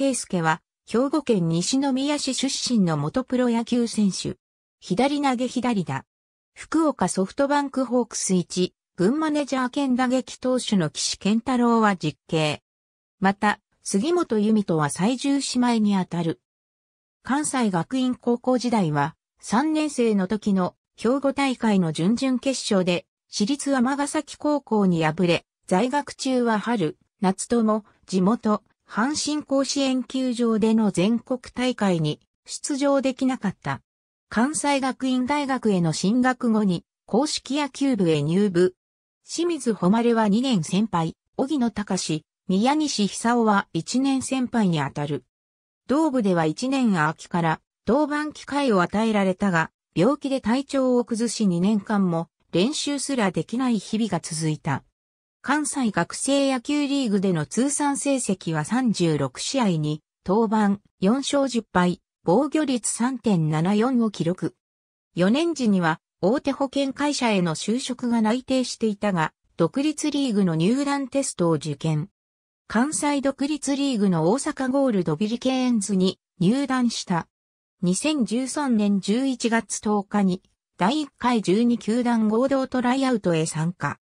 圭介は、兵庫県西宮市出身の元プロ野球選手。左投げ左打。福岡ソフトバンクホークス1、軍マネジャー兼打撃投手の岸健太郎は実刑。また、杉本由美とは最重姉妹にあたる。関西学院高校時代は、3年生の時の兵庫大会の準々決勝で、私立尼崎高校に敗れ、在学中は春、夏とも、地元、阪神甲子園球場での全国大会に出場できなかった。関西学院大学への進学後に公式野球部へ入部。清水誉は2年先輩、荻野隆、宮西久夫は1年先輩にあたる。同部では1年秋から同番機会を与えられたが、病気で体調を崩し2年間も練習すらできない日々が続いた。関西学生野球リーグでの通算成績は36試合に、登板4勝10敗、防御率3.74を記録。4年時には大手保険会社への就職が内定していたが、独立リーグの入団テストを受験。関西独立リーグの大阪ゴールドビリケーンズに入団した。2013年11月10日に第1回12球団合同トライアウトへ参加。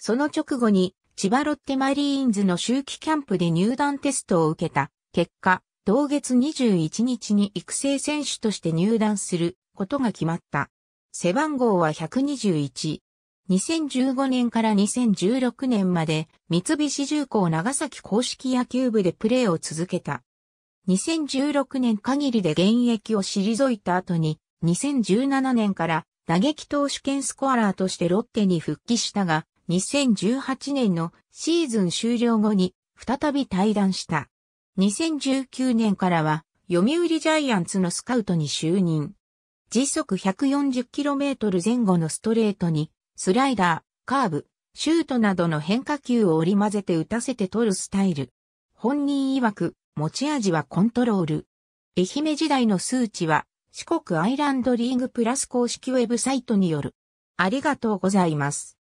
その直後に千葉ロッテマリーンズの周期キャンプで入団テストを受けた結果、同月21日に育成選手として入団することが決まった。背番号は121。2015年から2016年まで三菱重工長崎公式野球部でプレーを続けた。2016年限りで現役を退いた後に2017年から打撃投手兼スコアラーとしてロッテに復帰したが、2018年のシーズン終了後に再び退団した。2019年からは読売ジャイアンツのスカウトに就任。時速 140km 前後のストレートにスライダー、カーブ、シュートなどの変化球を織り交ぜて打たせて取るスタイル。本人曰く持ち味はコントロール。愛媛時代の数値は四国アイランドリーグプラス公式ウェブサイトによる。ありがとうございます。